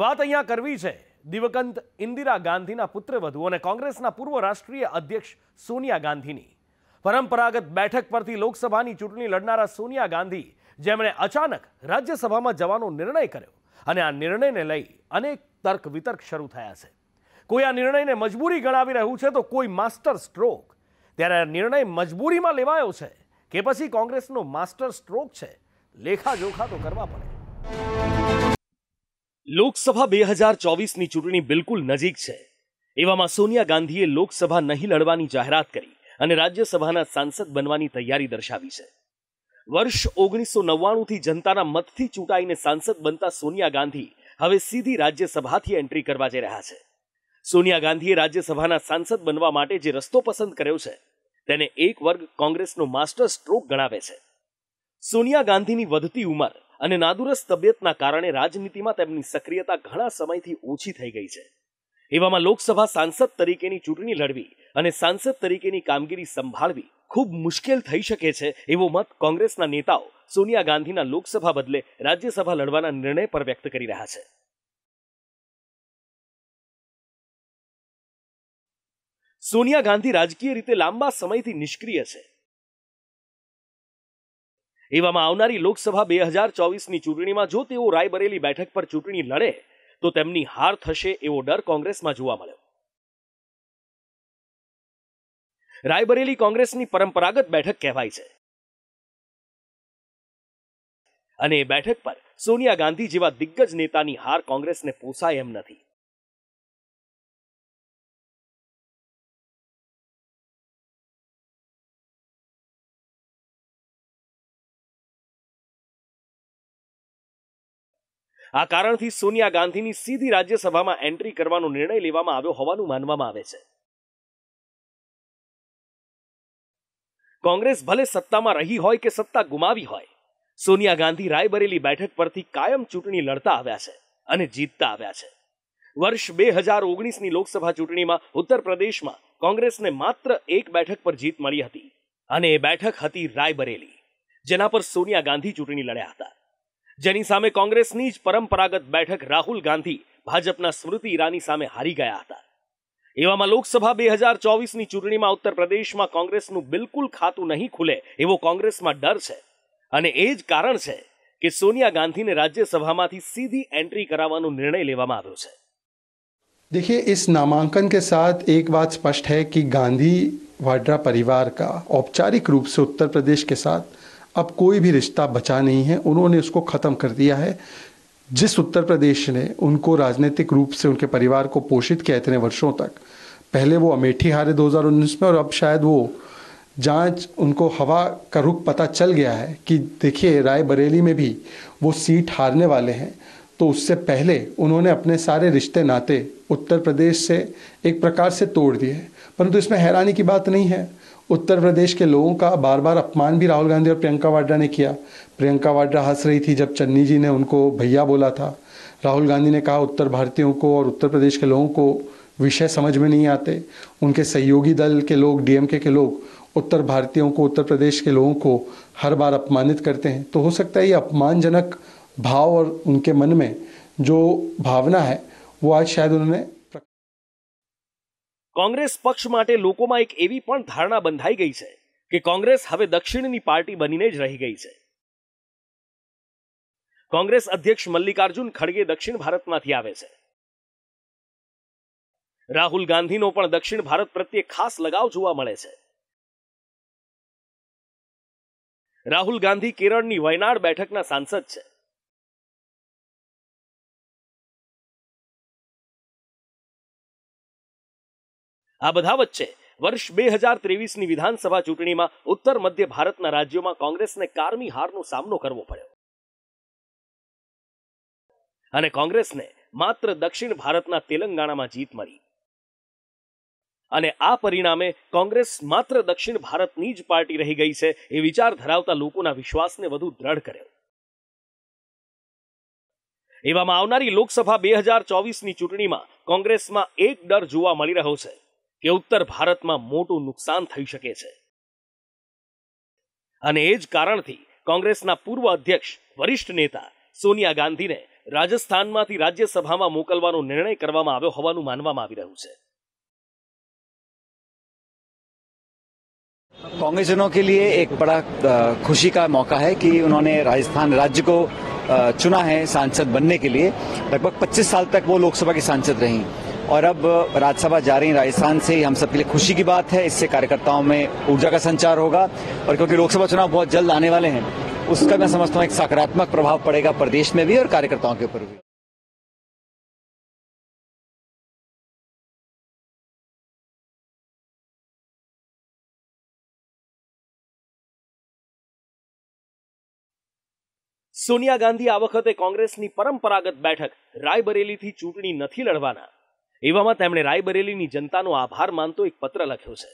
વાત અહીંયા કરવી છે દિવગંત ઇન્દિરા ગાંધીના પુત્રવધુ અને કોંગ્રેસના પૂર્વ રાષ્ટ્રીય અધ્યક્ષ સોનિયા ગાંધીની પરંપરાગત બેઠક પરથી લોકસભાની ચૂંટણી લડનારા સોનિયા ગાંધી જેમણે અચાનક રાજ્યસભામાં જવાનો નિર્ણય કર્યો અને આ નિર્ણયને લઈ અનેક તર્ક વિતર્ક શરૂ થયા છે કોઈ આ નિર્ણયને મજબૂરી ગણાવી રહ્યું છે તો કોઈ માસ્ટર સ્ટ્રોક ત્યારે આ નિર્ણય મજબૂરીમાં લેવાયો છે કે પછી કોંગ્રેસનો માસ્ટર સ્ટ્રોક છે લેખાજોખા તો કરવા પડે લોકસભા બે હજાર ચોવીસની ચૂંટણી બિલકુલ નજીક છે એવામાં સોનિયા ગાંધીએ લોકસભા નહીં લડવાની જાહેરાત કરી અને રાજ્યસભાના સાંસદ બનવાની તૈયારી દર્શાવી છે વર્ષ ઓગણીસો નવ્વાણુંથી જનતાના મતથી ચૂંટાઈને સાંસદ બનતા સોનિયા ગાંધી હવે સીધી રાજ્યસભાથી એન્ટ્રી કરવા જઈ રહ્યા છે સોનિયા ગાંધીએ રાજ્યસભાના સાંસદ બનવા માટે જે રસ્તો પસંદ કર્યો છે તેને એક વર્ગ કોંગ્રેસનો માસ્ટર સ્ટ્રોક ગણાવે છે સોનિયા ગાંધીની વધતી ઉંમર અને નાદુરસ્ત તબિયતના કારણે રાજનીતિમાં તેમની સક્રિયતા ઘણા સમયથી ઓછી થઈ ગઈ છે એવામાં લોકસભા સાંસદ તરીકેની ચૂંટણી લડવી અને સાંસદ તરીકેની કામગીરી સંભાળવી ખૂબ મુશ્કેલ થઈ શકે છે એવો મત કોંગ્રેસના નેતાઓ સોનિયા ગાંધીના લોકસભા બદલે રાજ્યસભા લડવાના નિર્ણય પર વ્યક્ત કરી રહ્યા છે સોનિયા ગાંધી રાજકીય રીતે લાંબા સમયથી નિષ્ક્રિય છે એવામાં આવનારી લોકસભા બે હજાર ચોવીસની ચૂંટણીમાં જો તેઓ રાયબરેલી બેઠક પર ચૂંટણી લડે તો તેમની હાર થશે એવો ડર કોંગ્રેસમાં જોવા મળ્યો રાયબરેલી કોંગ્રેસની પરંપરાગત બેઠક કહેવાય છે અને એ બેઠક પર સોનિયા ગાંધી જેવા દિગ્ગજ નેતાની હાર કોંગ્રેસને પોસાય એમ નથી આ કારણથી સોનિયા ગાંધીની સીધી રાજ્યસભામાં એન્ટ્રી કરવાનો નિર્ણય લેવામાં આવ્યો હોવાનું માનવામાં આવે છે કોંગ્રેસ ભલે સત્તામાં રહી હોય કે સત્તા ગુમાવી હોય સોનિયા ગાંધી રાયબરેલી બેઠક પરથી કાયમ ચૂંટણી લડતા આવ્યા છે અને જીતતા આવ્યા છે વર્ષ બે હજાર ઓગણીસની લોકસભા ચૂંટણીમાં ઉત્તર પ્રદેશમાં કોંગ્રેસને માત્ર એક બેઠક પર જીત મળી હતી અને એ બેઠક હતી રાયબરેલી જેના પર સોનિયા ગાંધી ચૂંટણી લડ્યા હતા જેની સામે કોંગ્રેસની જ પરંપરાગત બેઠક રાહુલ ગાંધી ભાજપના સ્મૃતિ ઈરાની સામે હારી ગયા હતા એવામાં લોકસભા બે હજાર ચોવીસની ચૂંટણીમાં ઉત્તર પ્રદેશમાં કોંગ્રેસનું બિલકુલ ખાતું નહીં ખુલે એવો કોંગ્રેસમાં ડર છે અને એ જ કારણ છે કે સોનિયા ગાંધીને રાજ્યસભામાંથી સીધી એન્ટ્રી કરાવવાનો નિર્ણય લેવામાં આવ્યો છે देखिए इस નામાંકન કે साथ એક વાત સ્પષ્ટ है કે ગાંધી વાડ્રા પરિવાર કા ઔપચારિક रूप से उत्तर प्रदेश के साथ अब कोई भी रिश्ता बचा नहीं है उन्होंने उसको ख़त्म कर दिया है जिस उत्तर प्रदेश ने उनको राजनीतिक रूप से उनके परिवार को पोषित किया इतने वर्षों तक पहले वो अमेठी हारे 2019 में और अब शायद वो जांच उनको हवा का रुख पता चल गया है कि देखिए रायबरेली में भी वो सीट हारने वाले हैं तो उससे पहले उन्होंने अपने सारे रिश्ते नाते उत्तर प्रदेश से एक प्रकार से तोड़ दिए परंतु इसमें हैरानी की बात नहीं है उत्तर प्रदेश के लोगों का बार बार अपमान भी राहुल गांधी और प्रियंका वाड्रा ने किया प्रियंका वाड्रा हंस रही थी जब चन्नी जी ने उनको भैया बोला था राहुल गांधी ने कहा उत्तर भारतीयों को और उत्तर प्रदेश के लोगों को विषय समझ में नहीं आते उनके सहयोगी दल के लोग डीएमके के लोग उत्तर भारतीयों को उत्तर प्रदेश के लोगों को हर बार अपमानित करते हैं तो हो सकता है ये अपमानजनक भाव और उनके मन में जो भावना है वो आज शायद उन्होंने કોંગ્રેસ પક્ષ માટે લોકોમાં એક એવી પણ ધારણા બંધાઈ ગઈ છે કે કોંગ્રેસ હવે દક્ષિણની પાર્ટી બનીને જ રહી ગઈ છે કોંગ્રેસ અધ્યક્ષ મલ્લિકાર્જુન ખડગે દક્ષિણ ભારતમાંથી આવે છે રાહુલ ગાંધીનો પણ દક્ષિણ ભારત પ્રત્યે ખાસ લગાવ જોવા મળે છે રાહુલ ગાંધી કેરળની વયનાડ બેઠકના સાંસદ છે આ બધા વચ્ચે વર્ષ બે હજાર ત્રેવીસની વિધાનસભા ચૂંટણીમાં ઉત્તર મધ્ય ભારતના રાજ્યોમાં કોંગ્રેસને કારમી હારનો સામનો કરવો પડ્યો અને કોંગ્રેસને માત્ર દક્ષિણ ભારતના તેલંગાણામાં જીત મળી અને આ પરિણામે કોંગ્રેસ માત્ર દક્ષિણ ભારતની જ પાર્ટી રહી ગઈ છે એ વિચાર ધરાવતા લોકોના વિશ્વાસને વધુ દ્રઢ કર્યો એવામાં આવનારી લોકસભા બે હજાર ચોવીસની ચૂંટણીમાં કોંગ્રેસમાં એક ડર જોવા મળી રહ્યો છે કે ઉત્તર ભારતમાં મોટું નુકસાન થઈ શકે છે અને એ જ કારણથી કોંગ્રેસના પૂર્વ અધ્યક્ષ વરિષ્ઠ નેતા સોનિયા ગાંધીને રાજસ્થાનમાંથી રાજ્યસભામાં મોકલવાનો નિર્ણય કરવામાં આવ્યો હોવાનું માનવામાં આવી રહ્યું છે कांग्रेसजनों કે लिए એક बड़ा ખુશી કા મોકા है કે उन्होंने राजस्थान राज्य को चुना है सांसद बनने के लिए लगभग 25 साल तक वो लोकसभा की सांसद रहीं और अब राज्यसभा जा रही राजस्थान से हम सबके लिए खुशी की बात है इससे कार्यकर्ताओं में ऊर्जा का संचार होगा और क्योंकि लोकसभा चुनाव बहुत जल्द आने वाले हैं उसका मैं समझता हूँ एक सकारात्मक प्रभाव पड़ेगा प्रदेश में भी और कार्यकर्ताओं के ऊपर भी સોનિયા ગાંધી આ વખતે કોંગ્રેસની પરંપરાગત બેઠક રાયબરેલીથી ચૂંટણી નથી લડવાના એવામાં તેમણે રાયબરેલીની જનતાનો આભાર માનતો એક પત્ર લખ્યો છે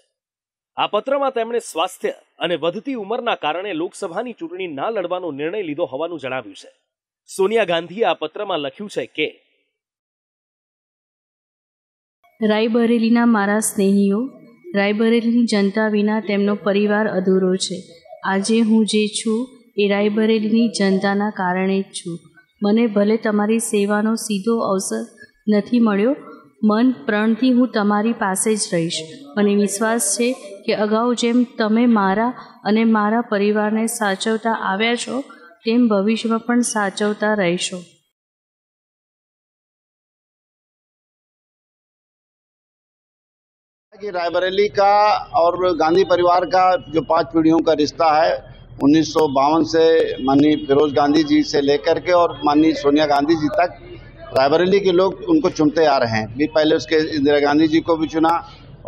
આ પત્રમાં તેમણે સ્વાસ્થ્ય અને વધતી ઉંમરના કારણે લોકસભાની ચૂંટણી ના લડવાનો નિર્ણય લીધો હોવાનું જણાવ્યું છે સોનિયા ગાંધીએ આ પત્રમાં લખ્યું છે કે રાયબરેલીના મારા સ્નેહીઓ રાયબરેલીની જનતા વિના તેમનો પરિવાર અધૂરો છે આજે હું જે છું એ રાયબરેલીની જનતાના કારણે જ છું મને ભલે તમારી સેવાનો સીધો અવસર નથી મળ્યો मन प्राण થી હું તમારી પાસે જ રહીશ અને વિશ્વાસ છે કે અગાઉ જેમ તમે મારા અને મારા પરિવારને સાચવતા આવ્યા છો તેમ ભવિષ્ય પણ સાચવતા રહીશો કે रायबरेली કા اور ગાંધી પરિવાર કા जो पांच पीढ़ियों का रिश्ता है 1952 से माननीय फिरोज गांधी जी से लेकर के और माननीय सोनिया गांधी जी तक रायबरेली के लोग उनको चुनते आ रहे हैं भी पहले उसके इंदिरा गांधी जी को भी चुना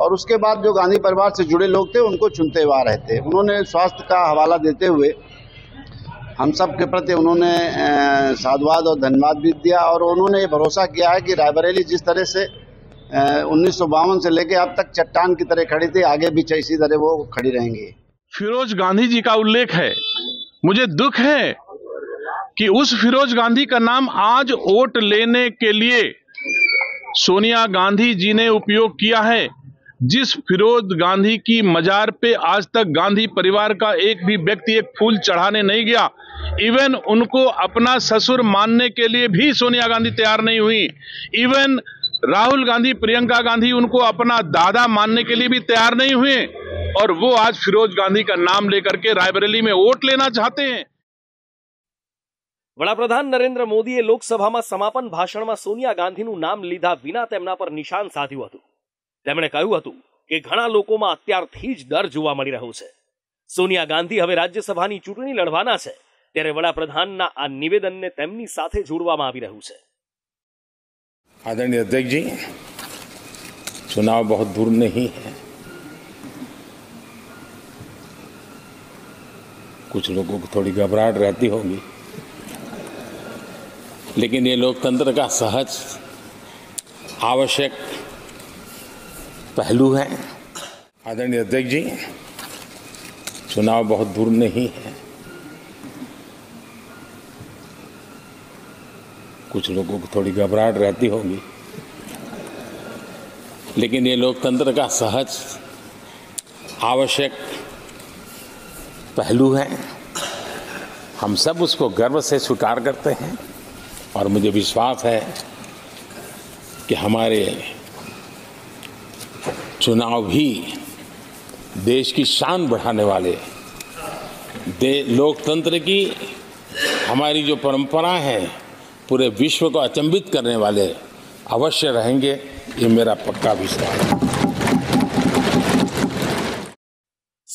और उसके बाद जो गांधी परिवार से जुड़े लोग थे उनको चुनते हुए आ रहे थे उन्होंने स्वास्थ्य का हवाला देते हुए हम सब के प्रति उन्होंने साधुवाद और धन्यवाद भी दिया और उन्होंने ये भरोसा किया है कि रायबरेली जिस तरह से उन्नीस से लेकर अब तक चट्टान की तरह खड़ी थी आगे भी इसी तरह वो खड़ी रहेंगी फिरोज गांधी जी का उल्लेख है मुझे दुख है कि उस फिरोज गांधी का नाम आज वोट लेने के लिए सोनिया गांधी जी ने उपयोग किया है जिस फिरोज गांधी की मजार पे आज तक गांधी परिवार का एक भी व्यक्ति एक फूल चढ़ाने नहीं गया इवन उनको अपना ससुर मानने के लिए भी सोनिया गांधी तैयार नहीं हुई इवन राहुल गांधी प्रियंका गांधी उनको अपना दादा मानने के लिए भी तैयार नहीं हुए और वो आज फिरोज गांधी का नाम लेकर के रायबरेली में वोट लेना चाहते हैं વડાપ્રધાન નરેન્દ્ર મોદીએ લોકસભામાં સમાપન ભાષણમાં સોનિયા ગાંધીનું નામ લીધા વિના તેમના પર નિશાન સાધ્યું હતું તેમણે કહ્યું હતું કે ઘણા લોકોમાં અત્યારથી જ ડર જોવા મળી રહ્યો છે સોનિયા ગાંધી હવે રાજ્યસભાની ચૂંટણી લડવાના છે ત્યારે વડાપ્રધાનના આ નિવેદનને તેમની સાથે જોડવામાં આવી રહ્યું છે આદરણીય અધ્યક્ષજી ચુનાવ બહુ દૂર નહીં હૈ कुछ लोगों को थोड़ी घबराहट रहती लेकिन ये लोकतंत्र का सहज आवश्यक पहलू है आदरणीय अध्यक्ष जी चुनाव बहुत दूर नहीं है कुछ लोगों को थोड़ी घबराहट रहती होगी लेकिन ये लोकतंत्र का सहज आवश्यक पहलू है हम सब उसको गर्व से स्वीकार करते हैं और मुझे विश्वास है कि हमारे चुनाव भी देश की शान बढ़ाने वाले लोकतंत्र की हमारी जो परंपरा है पूरे विश्व को अचंभित करने वाले अवश्य रहेंगे ये मेरा पक्का विश्वास है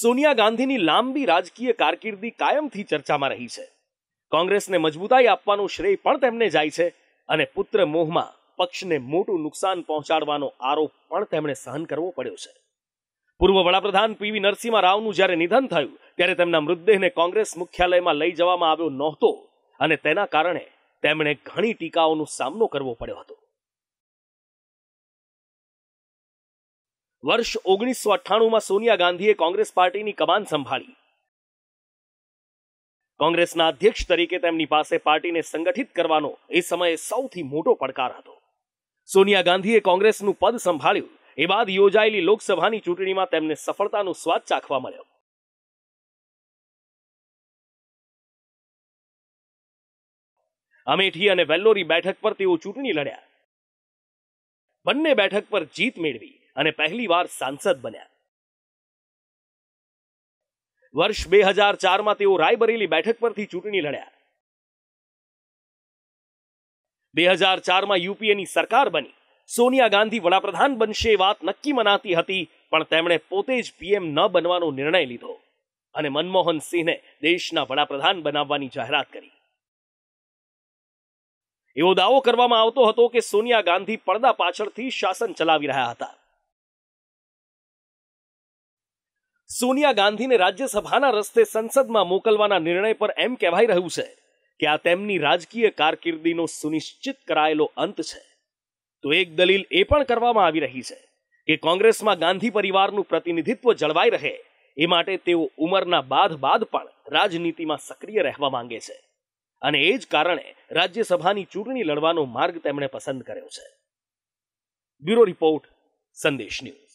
સોનિયા ગાંધીની લાંબી રાજકીય કારકિર્દી કાયમથી ચર્ચામાં રહી છે કોંગ્રેસને મજબૂતાઈ આપવાનું શ્રેય પણ તેમને જાય છે અને પુત્ર મોહમાં પક્ષને મોટું નુકસાન પહોંચાડવાનો આરોપ પણ તેમણે સહન કરવો પડ્યો છે પૂર્વ વડાપ્રધાન પીવી નરસિંહ રાવનું જ્યારે નિધન થયું ત્યારે તેમના મૃતદેહને કોંગ્રેસ મુખ્યાલયમાં લઈ જવામાં આવ્યો નહોતો અને તેના કારણે તેમણે ઘણી ટીકાઓનો સામનો કરવો પડ્યો હતો વર્ષ ઓગણીસો અઠ્ઠાણુંમાં સોનિયા ગાંધીએ કોંગ્રેસ પાર્ટીની કમાન સંભાળી કોંગ્રેસના અધ્યક્ષ તરીકે તેમની પાસે પાર્ટીને સંગઠિત કરવાનો એ સમયે સૌથી મોટો પડકાર હતો સોનિયા ગાંધીએ કોંગ્રેસનું પદ સંભાળ્યું એ બાદ યોજાયેલી લોકસભાની ચૂંટણીમાં તેમને સફળતાનો સ્વાદ ચાખવા મળ્યો અમેઠી અને વેલ્લોરી બેઠક પર તેઓ ચૂંટણી લડ્યા બંને બેઠક પર જીત મેળવી અને પહેલીવાર સાંસદ બન્યા વર્ષ બે હજાર ચારમાં તેઓ રાયબરેલી બેઠક પરથી ચૂંટણી લડ્યા બે હજાર ચારમાં યુપીએની સરકાર બની સોનિયા ગાંધી વડાપ્રધાન બનશે વાત નક્કી મનાતી હતી પણ તેમણે પોતે જ પીએમ ન બનવાનો નિર્ણય લીધો અને મનમોહન સિંહને દેશના વડાપ્રધાન બનાવવાની જાહેરાત કરી એવો દાવો કરવામાં આવતો હતો કે સોનિયા ગાંધી પડદા પાછળથી શાસન ચલાવી રહ્યા હતા સોનિયા ગાંધીને રાજ્યસભાના રસ્તે સંસદમાં મોકલવાના નિર્ણય પર એમ કહેવાઈ રહ્યું છે કે આ તેમની રાજકીય કારકિર્દીનો સુનિશ્ચિત કરાયેલો અંત છે તો એક દલીલ એ પણ કરવામાં આવી રહી છે કે કોંગ્રેસમાં ગાંધી પરિવારનું પ્રતિનિધિત્વ જળવાઈ રહે એ માટે તેઓ ઉંમરના બાદ બાદ પણ રાજનીતિમાં સક્રિય રહેવા માંગે છે અને એ જ કારણે રાજ્યસભાની ચૂંટણી લડવાનો માર્ગ તેમણે પસંદ કર્યો છે બ્યુરો રિપોર્ટ સંદેશ ન્યૂઝ